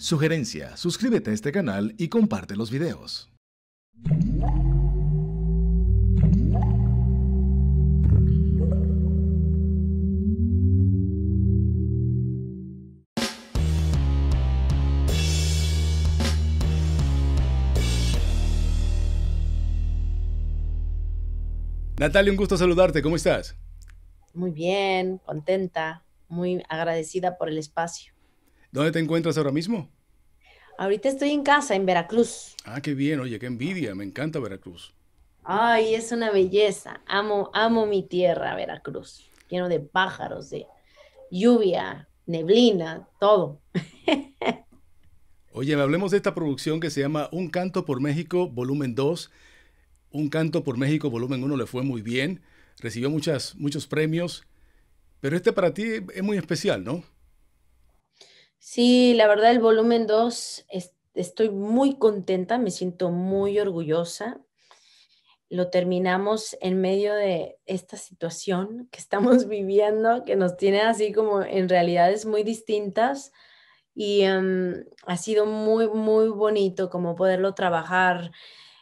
Sugerencia, suscríbete a este canal y comparte los videos. Natalia, un gusto saludarte, ¿cómo estás? Muy bien, contenta, muy agradecida por el espacio. ¿Dónde te encuentras ahora mismo? Ahorita estoy en casa, en Veracruz. Ah, qué bien, oye, qué envidia, me encanta Veracruz. Ay, es una belleza. Amo, amo mi tierra, Veracruz. Lleno de pájaros, de lluvia, neblina, todo. Oye, hablemos de esta producción que se llama Un canto por México, volumen 2. Un canto por México, volumen 1 le fue muy bien. Recibió muchas, muchos premios. Pero este para ti es muy especial, ¿no? Sí, la verdad el volumen 2 estoy muy contenta, me siento muy orgullosa. Lo terminamos en medio de esta situación que estamos viviendo, que nos tiene así como en realidades muy distintas y em, ha sido muy, muy bonito como poderlo trabajar.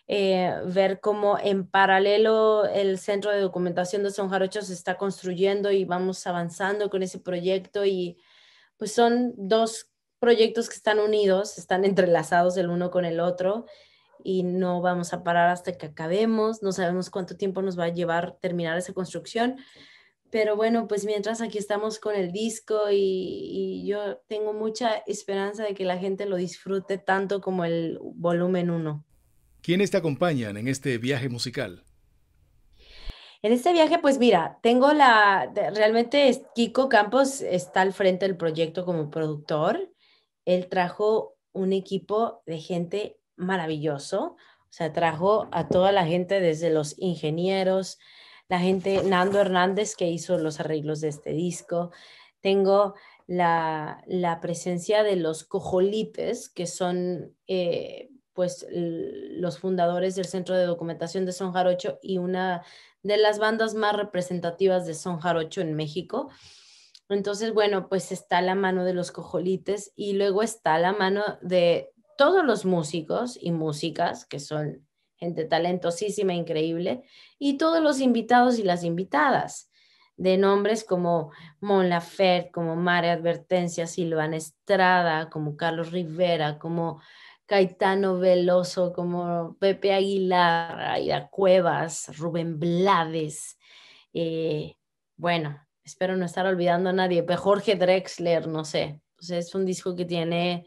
Eh, ver cómo en paralelo el Centro de Documentación de Son Jarocho se está construyendo y vamos avanzando con ese proyecto y pues son dos proyectos que están unidos, están entrelazados el uno con el otro y no vamos a parar hasta que acabemos. No sabemos cuánto tiempo nos va a llevar terminar esa construcción, pero bueno, pues mientras aquí estamos con el disco y, yo tengo mucha esperanza de que la gente lo disfrute tanto como el volumen 1. ¿Quiénes te acompañan en este viaje musical? En este viaje, pues mira, tengo la, realmente Kiko Campos está al frente del proyecto como productor. Él trajo un equipo de gente maravilloso, o sea, trajo a toda la gente desde los ingenieros, la gente, Nando Hernández que hizo los arreglos de este disco. Tengo la, presencia de los cojolites, que son eh, pues los fundadores del Centro de Documentación de Son Jarocho y una de las bandas más representativas de son jarocho en México. Entonces, bueno, pues está la mano de los cojolites y luego está la mano de todos los músicos y músicas, que son gente talentosísima, increíble, y todos los invitados y las invitadas, de nombres como Mon Lafer, como Mare Advertencia, Silvana Estrada, como Carlos Rivera, como Caetano Veloso, como Pepe Aguilar, Aida Cuevas, Rubén Blades. Eh, bueno, espero no estar olvidando a nadie, pero pues, Jorge Drexler, no sé. es un disco que tiene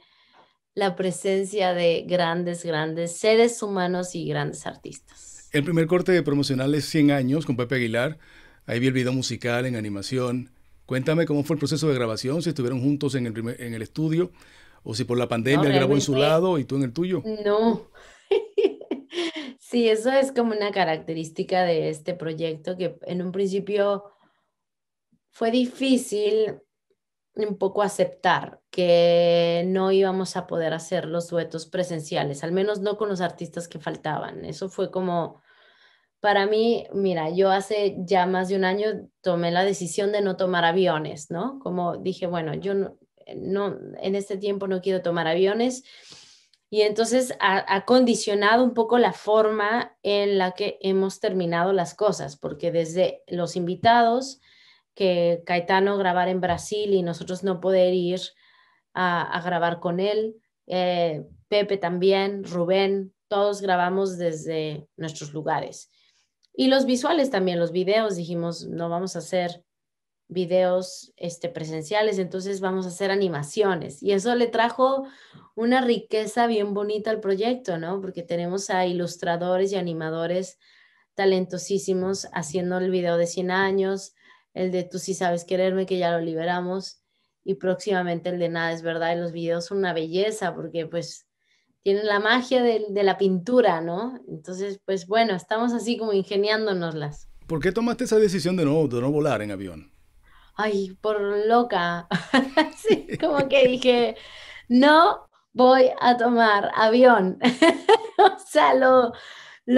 la presencia de grandes, grandes seres humanos y grandes artistas. El primer corte promocional es 100 años con Pepe Aguilar. Ahí vi el video musical en animación. Cuéntame cómo fue el proceso de grabación, si estuvieron juntos en el, en el estudio o si por la pandemia grabó en su lado y tú en el tuyo. No. sí, eso es como una característica de este proyecto que en un principio fue difícil un poco aceptar que no íbamos a poder hacer los duetos presenciales, al menos no con los artistas que faltaban. Eso fue como, para mí, mira, yo hace ya más de un año tomé la decisión de no tomar aviones, ¿no? Como dije, bueno, yo no, no, en este tiempo no quiero tomar aviones. Y entonces ha, condicionado un poco la forma en la que hemos terminado las cosas, porque desde los invitados, que Caetano grabar en Brasil y nosotros no poder ir a, grabar con él, eh, Pepe también, Rubén, todos grabamos desde nuestros lugares. Y los visuales también, los videos, dijimos, no vamos a hacer videos este, presenciales, entonces vamos a hacer animaciones. Y eso le trajo una riqueza bien bonita al proyecto, ¿no? Porque tenemos a ilustradores y animadores talentosísimos haciendo el video de 100 años, el de Tú si sabes quererme, que ya lo liberamos, y próximamente el de Nada es verdad, y los videos son una belleza, porque pues tienen la magia de, la pintura, ¿no? Entonces, pues bueno, estamos así como ingeniándonoslas. ¿Por qué tomaste esa decisión de no, de no volar en avión? ay, por loca. Así como que dije, no voy a tomar avión. o sea, lo,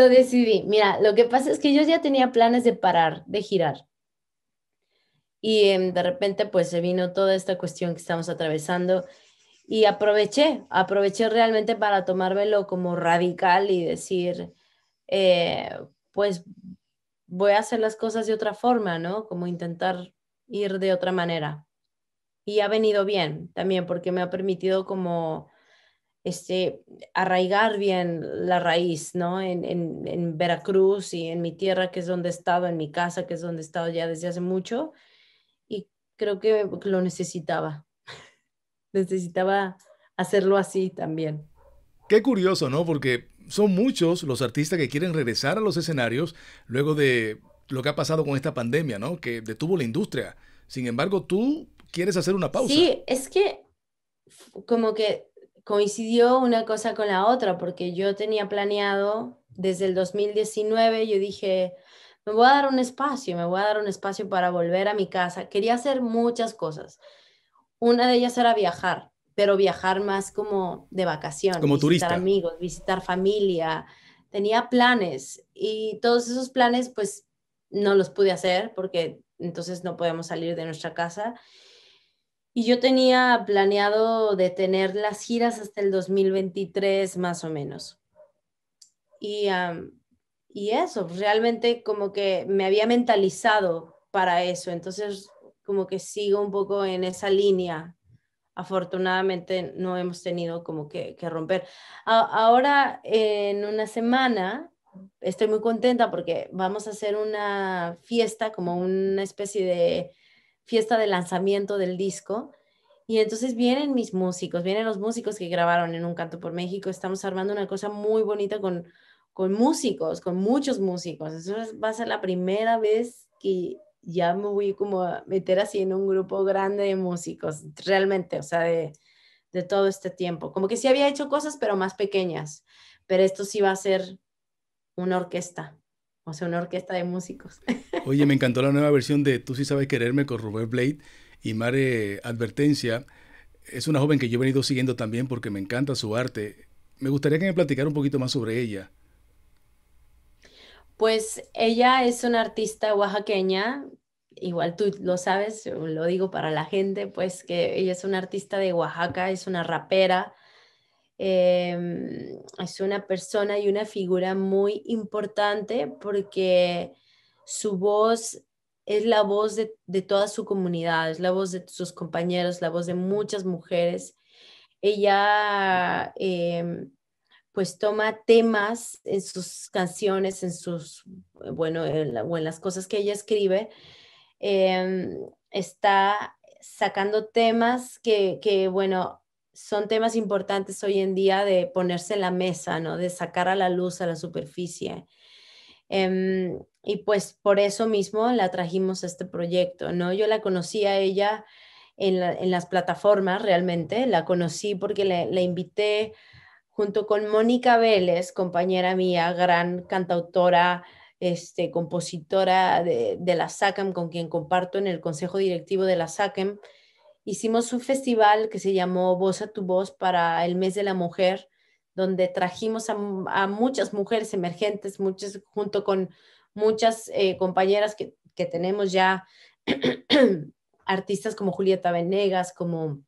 decidí. Mira, lo que pasa es que yo ya tenía planes de parar, de girar. Y em, de repente, pues se vino toda esta cuestión que estamos atravesando y aproveché, aproveché realmente para tomármelo como radical y decir, eh, pues voy a hacer las cosas de otra forma, ¿no? Como intentar ir de otra manera. Y ha venido bien también porque me ha permitido como este, arraigar bien la raíz, ¿no? En, en, Veracruz y en mi tierra, que es donde he estado, en mi casa, que es donde he estado ya desde hace mucho. Y creo que lo necesitaba. necesitaba hacerlo así también. Qué curioso, ¿no? Porque son muchos los artistas que quieren regresar a los escenarios luego de lo que ha pasado con esta pandemia, ¿no? Que detuvo la industria. Sin embargo, tú quieres hacer una pausa. Sí, es que como que coincidió una cosa con la otra, porque yo tenía planeado desde el 2019, yo dije, me voy a dar un espacio, me voy a dar un espacio para volver a mi casa. Quería hacer muchas cosas. Una de ellas era viajar, pero viajar más como de vacaciones, como visitar turista. amigos, visitar familia. Tenía planes y todos esos planes pues no los pude hacer porque entonces no podíamos salir de nuestra casa. Y yo tenía planeado detener las giras hasta el 2023 más o menos. Y, y eso, pues, realmente como que me había mentalizado para eso, entonces como que sigo un poco en esa línea. Afortunadamente no hemos tenido como que, que romper. ahora en una semana estoy muy contenta porque vamos a hacer una fiesta, como una especie de fiesta de lanzamiento del disco. Y entonces vienen mis músicos, vienen los músicos que grabaron en Un Canto por México. Estamos armando una cosa muy bonita con, con músicos, con muchos músicos. Eso va a ser la primera vez que ya me voy como a meter así en un grupo grande de músicos, realmente, o sea, de, de todo este tiempo. Como que sí había hecho cosas, pero más pequeñas. Pero esto sí va a ser una orquesta, o sea, una orquesta de músicos. Oye, me encantó la nueva versión de Tú sí sabes quererme con Robert Blade y Mare Advertencia. Es una joven que yo he venido siguiendo también porque me encanta su arte. Me gustaría que me platicara un poquito más sobre ella. Pues ella es una artista oaxaqueña, igual tú lo sabes, lo digo para la gente, pues que ella es una artista de Oaxaca, es una rapera, Em, es una persona y una figura muy importante porque su voz es la voz de, toda su comunidad, es la voz de sus compañeros, la voz de muchas mujeres. Ella em, pues toma temas en sus canciones, en sus, bueno, en las cosas que ella escribe. Em, está sacando temas que, que, bueno, son temas importantes hoy en día de ponerse en la mesa, ¿no? de sacar a la luz, a la superficie. Em, y pues por eso mismo la trajimos a este proyecto. ¿no? Yo la conocí a ella en, las plataformas realmente, la conocí porque la, invité junto con Mónica Vélez, compañera mía, gran cantautora, este, compositora de, de la SACAM, con quien comparto en el consejo directivo de la SACAM hicimos un festival que se llamó Voz a tu Voz para el mes de la mujer, donde trajimos a, muchas mujeres emergentes, muchas, junto con muchas eh, compañeras que, tenemos ya, artistas como Julieta Venegas, como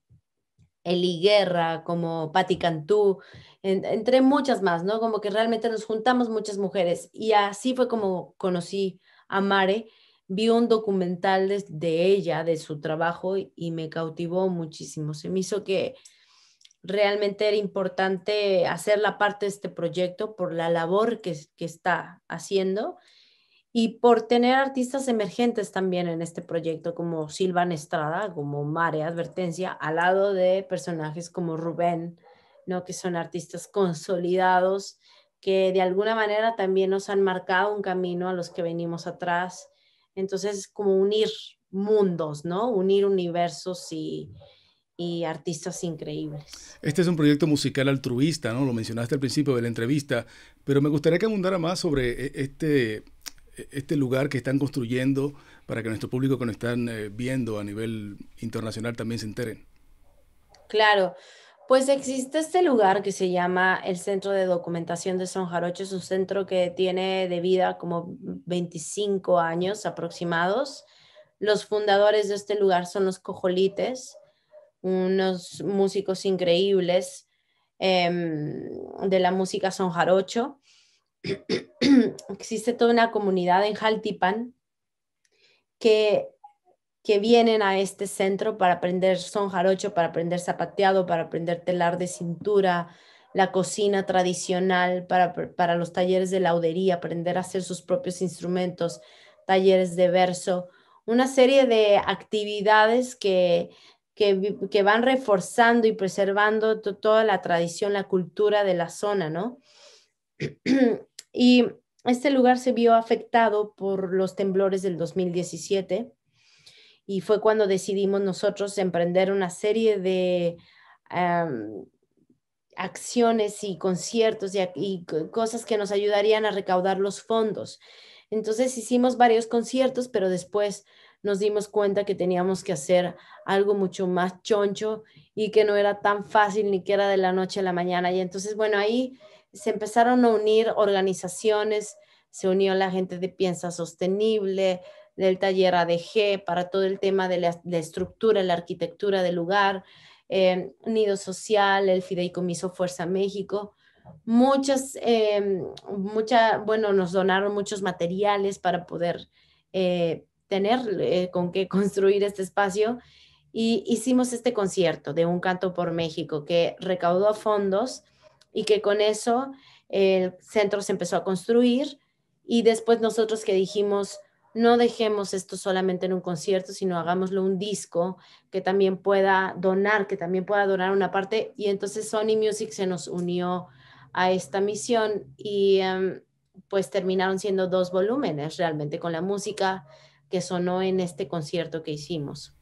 Eli Guerra, como Patti Cantú, entre muchas más, ¿no? Como que realmente nos juntamos muchas mujeres y así fue como conocí a Mare vi un documental de, ella, de su trabajo, y me cautivó muchísimo. Se me hizo que realmente era importante hacer la parte de este proyecto por la labor que, está haciendo y por tener artistas emergentes también en este proyecto, como Silvan Estrada, como Mare Advertencia, al lado de personajes como Rubén, ¿no? que son artistas consolidados, que de alguna manera también nos han marcado un camino a los que venimos atrás entonces, como unir mundos, ¿no? Unir universos y, artistas increíbles. Este es un proyecto musical altruista, ¿no? Lo mencionaste al principio de la entrevista, pero me gustaría que abundara más sobre eh, este, este lugar que están construyendo para que nuestro público que nos están eh, viendo a nivel internacional también se enteren. Claro, pues existe este lugar que se llama el Centro de Documentación de Son Jarocho. Es un centro que tiene de vida como 25 años aproximados. Los fundadores de este lugar son los cojolites, unos músicos increíbles em, de la música Son Jarocho. existe toda una comunidad en Jaltipan que que vienen a este centro para aprender son jarocho, para aprender zapateado, para aprender telar de cintura, la cocina tradicional, para, los talleres de laudería, aprender a hacer sus propios instrumentos, talleres de verso, una serie de actividades que, que, que van reforzando y preservando toda la tradición, la cultura de la zona, ¿no? Y este lugar se vio afectado por los temblores del 2017 y fue cuando decidimos nosotros emprender una serie de acciones y conciertos y, y, cosas que nos ayudarían a recaudar los fondos. Entonces hicimos varios conciertos, pero después nos dimos cuenta que teníamos que hacer algo mucho más choncho y que no era tan fácil ni que era de la noche a la mañana. Y entonces, bueno, ahí se empezaron a unir organizaciones, se unió la gente de Piensa Sostenible, del taller ADG, para todo el tema de la, estructura, la arquitectura del lugar, eh, Nido Social, el Fideicomiso Fuerza México. Muchas, eh, bueno, nos donaron muchos materiales para poder eh, tener eh, con qué construir este espacio. Y hicimos este concierto de Un Canto por México que recaudó fondos y que con eso el centro se empezó a construir. Y después nosotros que dijimos, no dejemos esto solamente en un concierto, sino hagámoslo un disco que también pueda donar, que también pueda donar una parte. Y entonces Sony Music se nos unió a esta misión y em, pues terminaron siendo dos volúmenes realmente con la música que sonó en este concierto que hicimos.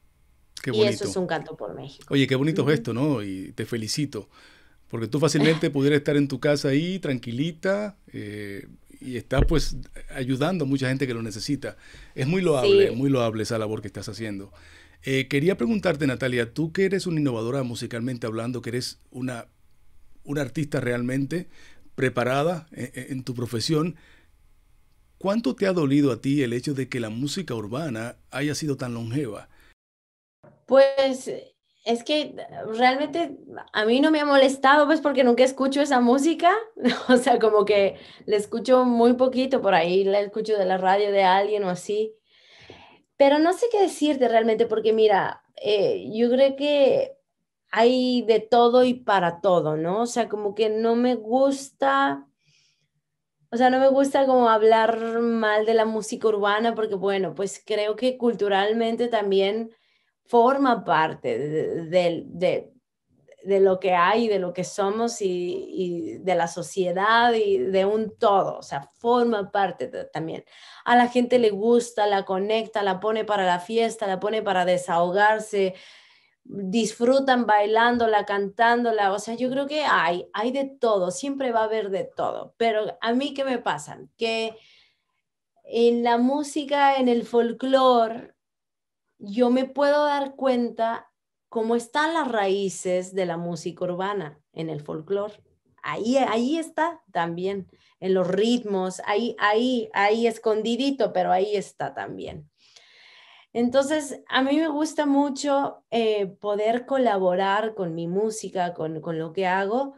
Qué Y eso es un canto por México. Oye, qué bonito esto, ¿no? Y te felicito. Porque tú fácilmente pudieras estar en tu casa ahí, tranquilita, eh, y estás pues ayudando a mucha gente que lo necesita. Es muy loable, muy loable esa labor que estás haciendo. Eh, quería preguntarte, Natalia, tú que eres una innovadora musicalmente hablando, que eres una, artista realmente preparada eh, eh, en tu profesión, ¿cuánto te ha dolido a ti el hecho de que la música urbana haya sido tan longeva? Pues es que realmente a mí no me ha molestado, pues porque nunca escucho esa música, o sea, como que la escucho muy poquito, por ahí la escucho de la radio de alguien o así. Pero no sé qué decirte realmente, porque mira, eh, yo creo que hay de todo y para todo, ¿no? O sea, como que no me gusta, o sea, no me gusta como hablar mal de la música urbana, porque bueno, pues creo que culturalmente también forma parte de, de, de, lo que hay, de lo que somos y, y, de la sociedad y de un todo, o sea, forma parte también. A la gente le gusta, la conecta, la pone para la fiesta, la pone para desahogarse, disfrutan bailándola, cantándola, o sea, yo creo que hay, hay de todo, siempre va a haber de todo, pero a mí qué me pasa, que en la música, en el folclore, yo me puedo dar cuenta cómo están las raíces de la música urbana en el folclore. Ahí, ahí está también, en los ritmos, ahí, ahí, ahí escondidito, pero ahí está también. Entonces, a mí me gusta mucho eh, poder colaborar con mi música, con, con lo que hago,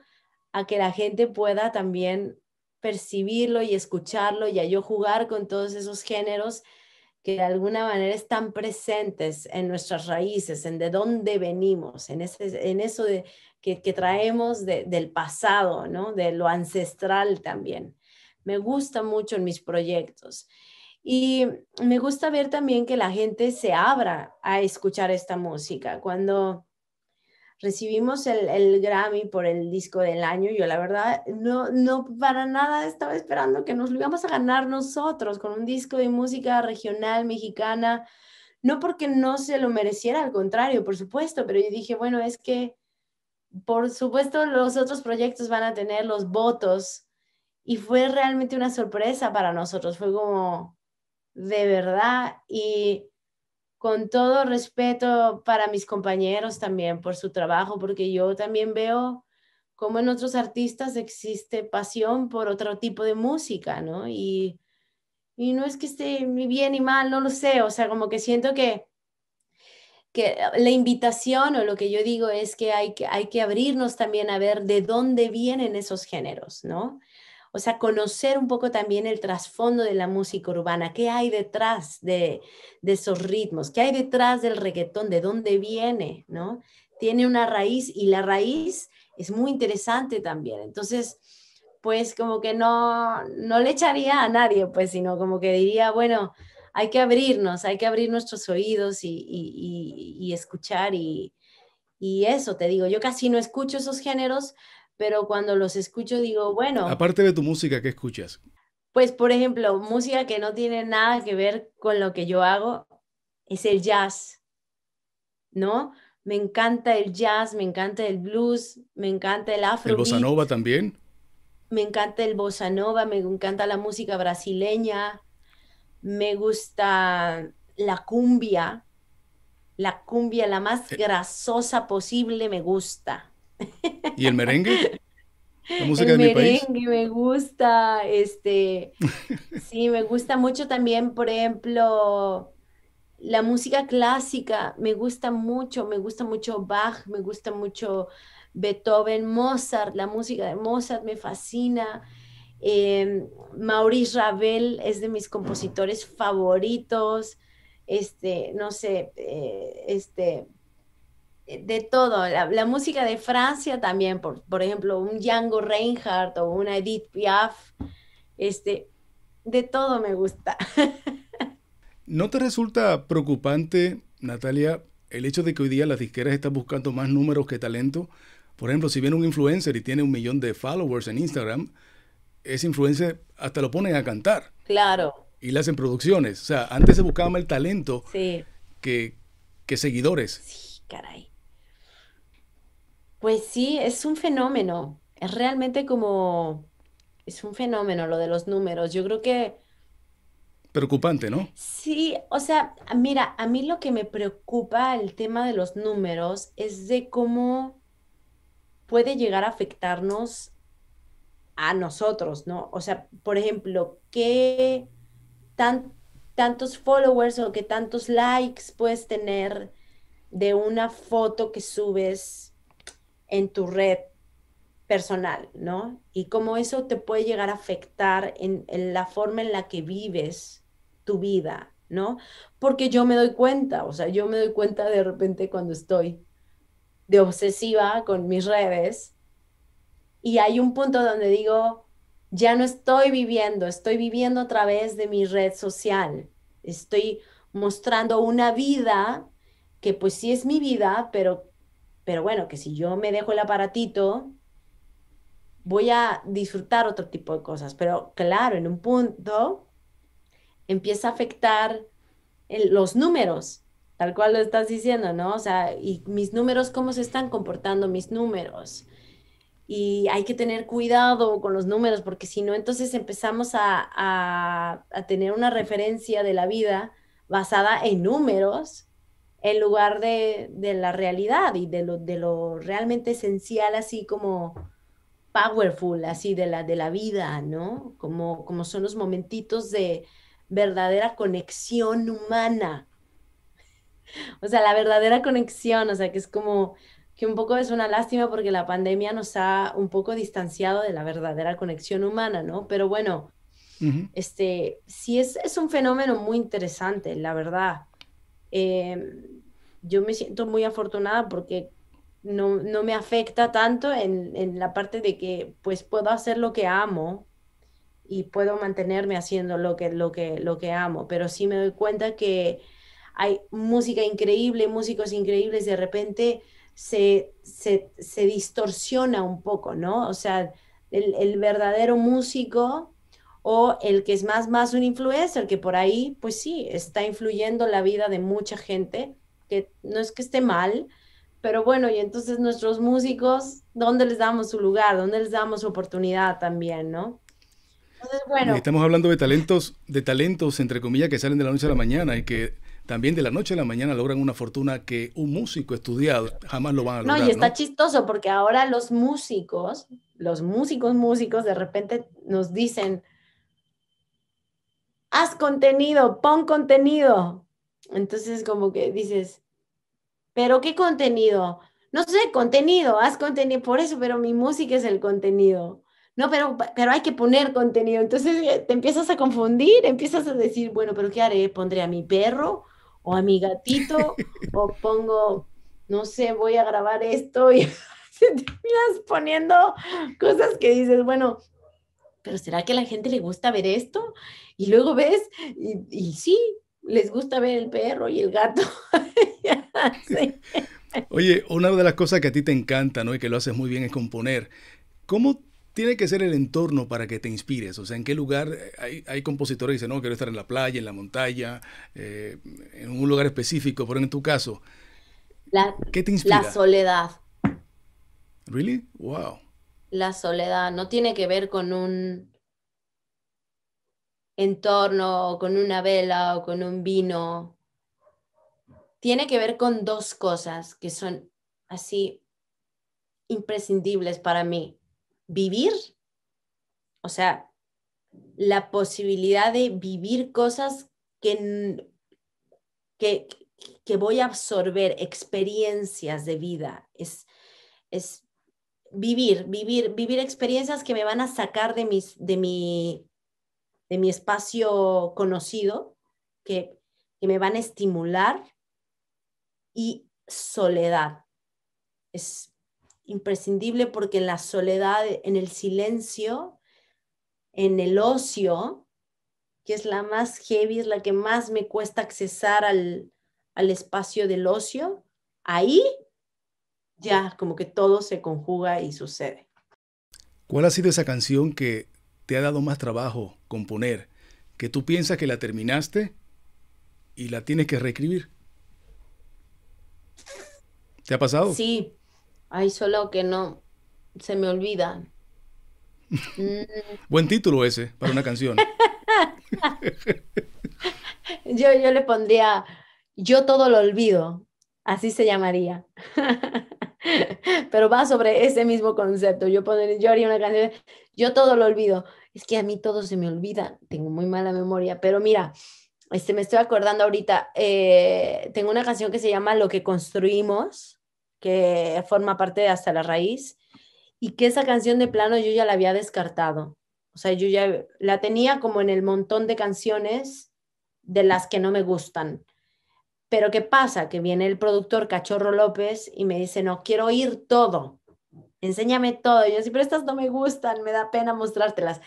a que la gente pueda también percibirlo y escucharlo y a yo jugar con todos esos géneros que de alguna manera están presentes en nuestras raíces, en de dónde venimos, en, eso de, que, traemos del pasado, ¿no? de lo ancestral también. Me gusta mucho en mis proyectos. Y me gusta ver también que la gente se abra a escuchar esta música. Cuando recibimos el, Grammy por el disco del año. Yo la verdad no, no para nada estaba esperando que nos lo íbamos a ganar nosotros con un disco de música regional mexicana. No porque no se lo mereciera, al contrario, por supuesto, pero yo dije, bueno, es que por supuesto los otros proyectos van a tener los votos y fue realmente una sorpresa para nosotros, fue como de verdad y con todo respeto para mis compañeros también por su trabajo, porque yo también veo como en otros artistas existe pasión por otro tipo de música, ¿no? Y, no es que esté ni bien ni mal, no lo sé, o sea, como que siento que, que la invitación o lo que yo digo es que hay, que hay que abrirnos también a ver de dónde vienen esos géneros, ¿no? O sea, conocer un poco también el trasfondo de la música urbana, qué hay detrás de, esos ritmos, qué hay detrás del reggaetón, de dónde viene, ¿no? Tiene una raíz y la raíz es muy interesante también. Entonces, pues como que no, no le echaría a nadie, pues, sino como que diría, bueno, hay que abrirnos, hay que abrir nuestros oídos y, y escuchar y, eso, te digo, yo casi no escucho esos géneros, pero cuando los escucho digo, bueno. Aparte de tu música, ¿qué escuchas? Pues, por ejemplo, música que no tiene nada que ver con lo que yo hago es el jazz, ¿no? Me encanta el jazz, me encanta el blues, me encanta el afro. ¿El bossa nova también? Me encanta el bossa nova, me encanta la música brasileña, me gusta la cumbia, la cumbia la más eh. grasosa posible me gusta. ¿Y el merengue? el de me gusta, este, sí, me gusta mucho también, por ejemplo, la música clásica, me gusta mucho, me gusta mucho Bach, me gusta mucho Beethoven, Mozart, la música de Mozart me fascina. Em, Maurice Ravel es de mis compositores favoritos. Este, no sé, eh, este, eh, de todo, la, música de Francia también, por, ejemplo, un Django Reinhardt o una Edith Piaf, este, de todo me gusta. ¿No te resulta preocupante, Natalia, el hecho de que hoy día las disqueras están buscando más números que talento? Por ejemplo, si viene un influencer y tiene un millón de followers en Instagram, ese influencer hasta lo ponen a cantar. Claro. Y las hacen producciones. O sea, antes se buscaba más el talento que, que seguidores. Sí, caray. Pues sí, es un fenómeno. Es realmente como, es un fenómeno lo de los números. Yo creo que Preocupante, ¿no? sí, o sea, mira, a mí lo que me preocupa el tema de los números es de cómo puede llegar a afectarnos a nosotros, ¿no? O sea, por ejemplo, qué tan, tantos followers o qué tantos likes puedes tener de una foto que subes en tu red personal, ¿no? Y cómo eso te puede llegar a afectar en, la forma en la que vives tu vida, ¿no? Porque yo me doy cuenta, o sea, yo me doy cuenta de repente cuando estoy de obsesiva con mis redes y hay un punto donde digo, ya no estoy viviendo, estoy viviendo a través de mi red social, estoy mostrando una vida que pues sí es mi vida, pero pero bueno, que si yo me dejo el aparatito, voy a disfrutar otro tipo de cosas. Pero claro, en un punto empieza a afectar los números, tal cual lo estás diciendo, ¿no? O sea, y mis números, ¿cómo se están comportando mis números? Y hay que tener cuidado con los números, porque si no, entonces empezamos a, a tener una referencia de la vida basada en números en lugar de, de la realidad y de lo, de lo realmente esencial, así como powerful, así de la, de la vida, ¿no? Como, como son los momentitos de verdadera conexión humana. O sea, la verdadera conexión, o sea, que es como que un poco es una lástima porque la pandemia nos ha un poco distanciado de la verdadera conexión humana, ¿no? Pero bueno, este, sí es, es, un fenómeno muy interesante, la verdad. Eh, yo me siento muy afortunada porque no, me afecta tanto en, la parte de que pues puedo hacer lo que amo y puedo mantenerme haciendo lo que, lo que, lo que amo, pero sí me doy cuenta que hay música increíble, músicos increíbles, de repente se, se, distorsiona un poco, ¿no? O sea, el, verdadero músico o el que es más, más un influencer, que por ahí, pues sí, está influyendo la vida de mucha gente, no es que esté mal, pero bueno, y entonces nuestros músicos, ¿dónde les damos su lugar? ¿Dónde les damos su oportunidad también, no? Entonces, bueno. Estamos hablando de talentos, de talentos, entre comillas, que salen de la noche a la mañana y que también de la noche a la mañana logran una fortuna que un músico estudiado jamás lo van a lograr. No, y está chistoso porque ahora los músicos, los músicos músicos de repente nos dicen, haz contenido, pon contenido. Entonces como que dices, pero ¿qué contenido? No sé, contenido, haz contenido por eso, pero mi música es el contenido. No, pero, pero hay que poner contenido. Entonces eh, te empiezas a confundir, empiezas a decir, bueno, pero ¿qué haré? ¿Pondré a mi perro o a mi gatito? ¿O pongo, no sé, voy a grabar esto? Y te terminas poniendo cosas que dices, bueno, pero ¿será que a la gente le gusta ver esto? Y luego ves, y, y sí, les gusta ver el perro y el gato. Oye, una de las cosas que a ti te encanta, ¿no? Y que lo haces muy bien es componer. ¿Cómo tiene que ser el entorno para que te inspires? O sea, ¿en qué lugar hay, compositores que dicen, no, quiero estar en la playa, en la montaña, eh, en un lugar específico, pero en tu caso, ¿qué te inspira? La soledad. ¿Really? Wow. La soledad no tiene que ver con un entorno torno con una vela o con un vino, tiene que ver con dos cosas que son así imprescindibles para mí. Vivir, o sea, la posibilidad de vivir cosas que, que, que voy a absorber, experiencias de vida. Es, es vivir, vivir, vivir experiencias que me van a sacar de, mis, de mi de mi espacio conocido, que, me van a estimular, y soledad. Es imprescindible porque en la soledad, en el silencio, en el ocio, que es la más heavy, es la que más me cuesta accesar al, al espacio del ocio, ahí ya como que todo se conjuga y sucede. ¿Cuál ha sido esa canción que te ha dado más trabajo componer, que tú piensas que la terminaste y la tienes que reescribir. ¿Te ha pasado? Sí, hay solo que no se me olvidan. Buen título ese para una canción. yo, yo le pondría Yo todo lo olvido, así se llamaría. Pero va sobre ese mismo concepto. Yo, yo haría una canción, Yo todo lo olvido es que a mí todo se me olvida, tengo muy mala memoria, pero mira, este, me estoy acordando ahorita, eh, tengo una canción que se llama Lo que construimos, que forma parte de Hasta la Raíz, y que esa canción de plano yo ya la había descartado. O sea, yo ya la tenía como en el montón de canciones de las que no me gustan. Pero ¿qué pasa? Que viene el productor Cachorro López y me dice, no, quiero oír todo enséñame todo. Yo, sí, pero estas no me gustan, me da pena mostrártelas.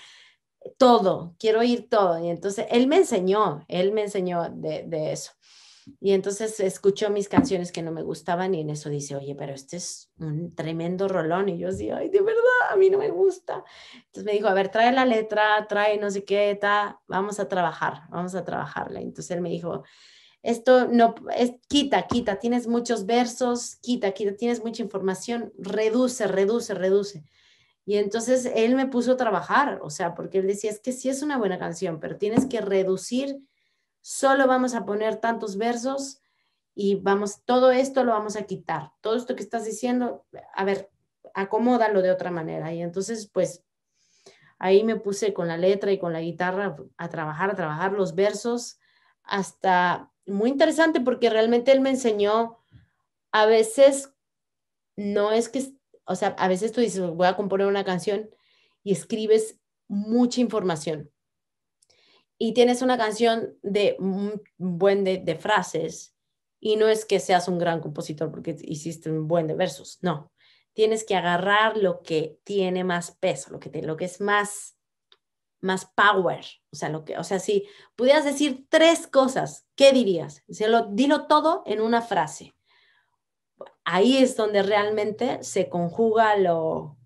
Todo, quiero ir todo. Y entonces él me enseñó, él me enseñó de, eso. Y entonces escuchó mis canciones que no me gustaban y en eso dice, oye, pero este es un tremendo rolón. Y yo así, ay, de verdad, a mí no me gusta. Entonces me dijo, a ver, trae la letra, trae no sé qué, vamos a trabajar, vamos a trabajarla. Entonces él me dijo, esto no, es, quita, quita, tienes muchos versos, quita, quita, tienes mucha información, reduce, reduce, reduce. Y entonces él me puso a trabajar, o sea, porque él decía, es que sí es una buena canción, pero tienes que reducir, solo vamos a poner tantos versos y vamos, todo esto lo vamos a quitar, todo esto que estás diciendo, a ver, acomódalo de otra manera. Y entonces, pues, ahí me puse con la letra y con la guitarra a trabajar, a trabajar los versos hasta muy interesante porque realmente él me enseñó, a veces no es que, o sea, a veces tú dices, voy a componer una canción y escribes mucha información. Y tienes una canción de un buen de, de frases y no es que seas un gran compositor porque hiciste un buen de versos, no. Tienes que agarrar lo que tiene más peso, lo que, lo que es más más power. O sea, lo que, o sea, si pudieras decir tres cosas, ¿qué dirías? lo, dilo todo en una frase. Ahí es donde realmente se conjuga lo,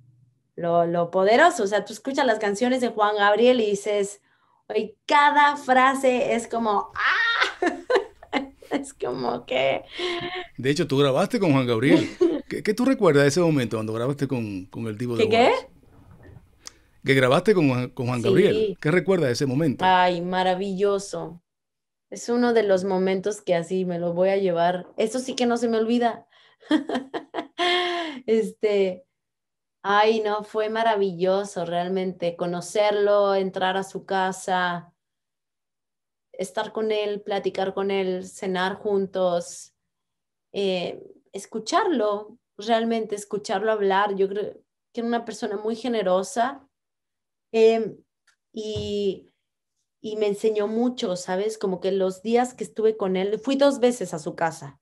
lo, poderoso. O sea, tú escuchas las canciones de Juan Gabriel y dices, oye, cada frase es como, ¡ah! es como que... De hecho, tú grabaste con Juan Gabriel. ¿Qué, tú recuerdas de ese momento cuando grabaste con, con el tipo de... ¿Qué? qué? que grabaste con, Juan, Gabriel. ¿Qué recuerda de ese momento? Ay, maravilloso. Es uno de los momentos que así me lo voy a llevar. Eso sí que no se me olvida. este, ay, no, fue maravilloso realmente conocerlo, entrar a su casa, estar con él, platicar con él, cenar juntos, eh, escucharlo, realmente escucharlo hablar. Yo creo que era una persona muy generosa Em, y, me enseñó mucho, ¿sabes? Como que los días que estuve con él, fui dos veces a su casa.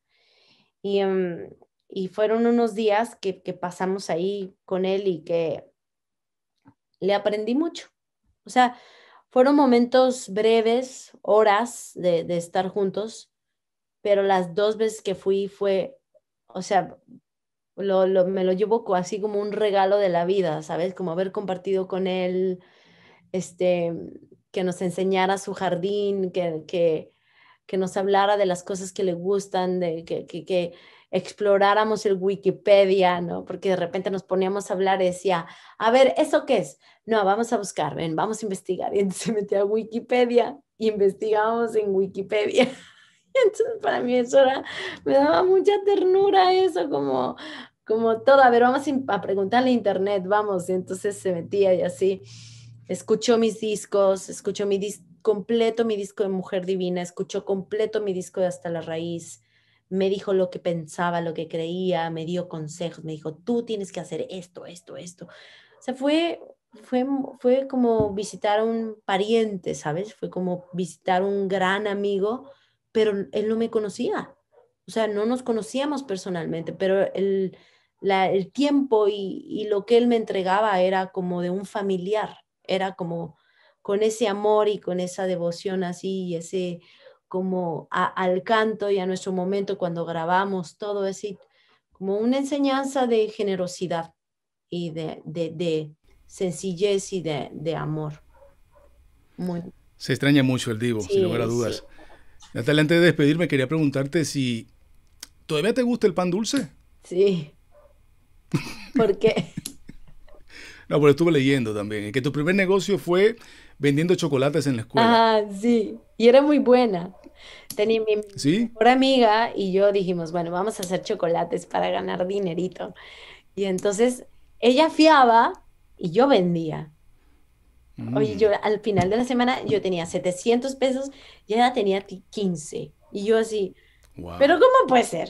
Y, em, y fueron unos días que, pasamos ahí con él y que le aprendí mucho. O sea, fueron momentos breves, horas de, de estar juntos, pero las dos veces que fui fue, o sea, lo, me lo llevo así como un regalo de la vida, ¿sabes? Como haber compartido con él, este, que nos enseñara su jardín, que, nos hablara de las cosas que le gustan, de, que, que, exploráramos el Wikipedia, ¿no? Porque de repente nos poníamos a hablar y decía, a ver, ¿eso qué es? No, vamos a buscar, ven, vamos a investigar. Y entonces se metía a Wikipedia investigábamos en Wikipedia. entonces para mí eso era, me daba mucha ternura eso, como, como todo, a ver, vamos a preguntarle a internet, vamos, y entonces se metía y así. Escuchó mis discos, escuchó mi disco, completo mi disco de Mujer Divina, escuchó completo mi disco de Hasta la Raíz, me dijo lo que pensaba, lo que creía, me dio consejos, me dijo, tú tienes que hacer esto, esto, esto. O sea, fue, fue, fue como visitar a un pariente, ¿sabes? Fue como visitar a un gran amigo, pero él no me conocía. O sea, no nos conocíamos personalmente, pero él el tiempo y, lo que él me entregaba era como de un familiar, era como con ese amor y con esa devoción así, y ese como al canto y a nuestro momento cuando grabamos, todo así, como una enseñanza de generosidad y de, sencillez y de, amor. Se extraña mucho el divo, sin lugar a dudas. Natalia, antes de despedirme, quería preguntarte si todavía te gusta el pan dulce. Sí. Porque. No, pero estuve leyendo también. Que tu primer negocio fue vendiendo chocolates en la escuela. Ah, sí. Y era muy buena. Tenía mi mejor amiga y yo dijimos, bueno, vamos a hacer chocolates para ganar dinerito. Y entonces ella fiaba y yo vendía. Oye, mm. yo al final de la semana yo tenía 700 pesos y ella tenía 15. Y yo así, pero ¿cómo puede ser?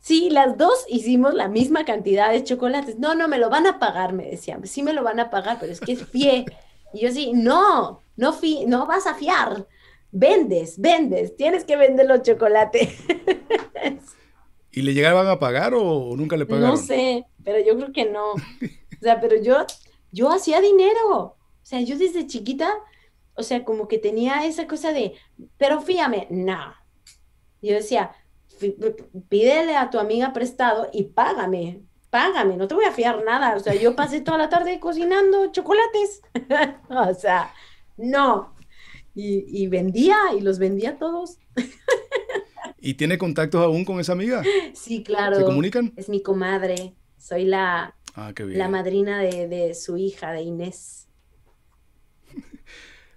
Sí, las dos hicimos la misma cantidad de chocolates. No, no, me lo van a pagar, me decían. Sí, me lo van a pagar, pero es que es pie. Y yo sí, no, no, no vas a fiar. Vendes, vendes, tienes que vender los chocolates. ¿Y le llegaban a pagar o nunca le pagaron? No sé, pero yo creo que no. O sea, pero yo, yo hacía dinero. O sea, yo desde chiquita, o sea, como que tenía esa cosa de, pero fíame, no. Yo decía, pídele a tu amiga prestado y págame, págame, no te voy a fiar nada. O sea, yo pasé toda la tarde cocinando chocolates. o sea, no. Y, vendía y los vendía todos. ¿Y tiene contactos aún con esa amiga? Sí, claro. ¿Se comunican? Es mi comadre. Soy la, ah, la madrina de su hija, de Inés.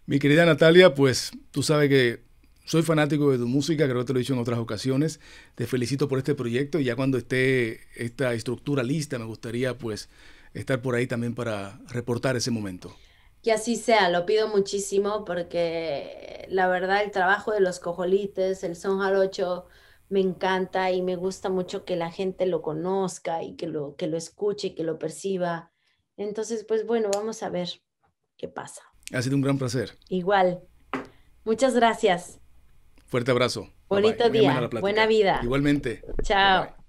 Mi querida Natalia, pues tú sabes que soy fanático de tu música, creo que te lo he dicho en otras ocasiones. Te felicito por este proyecto y ya cuando esté esta estructura lista, me gustaría pues estar por ahí también para reportar ese momento. Que así sea, lo pido muchísimo porque la verdad el trabajo de los cojolites, el son jarocho, me encanta y me gusta mucho que la gente lo conozca y que lo, que lo escuche y que lo perciba. Entonces, pues bueno, vamos a ver qué pasa. Ha sido un gran placer. Igual. Muchas gracias. Fuerte abrazo. Bonito día. Buena vida. Igualmente. Chao.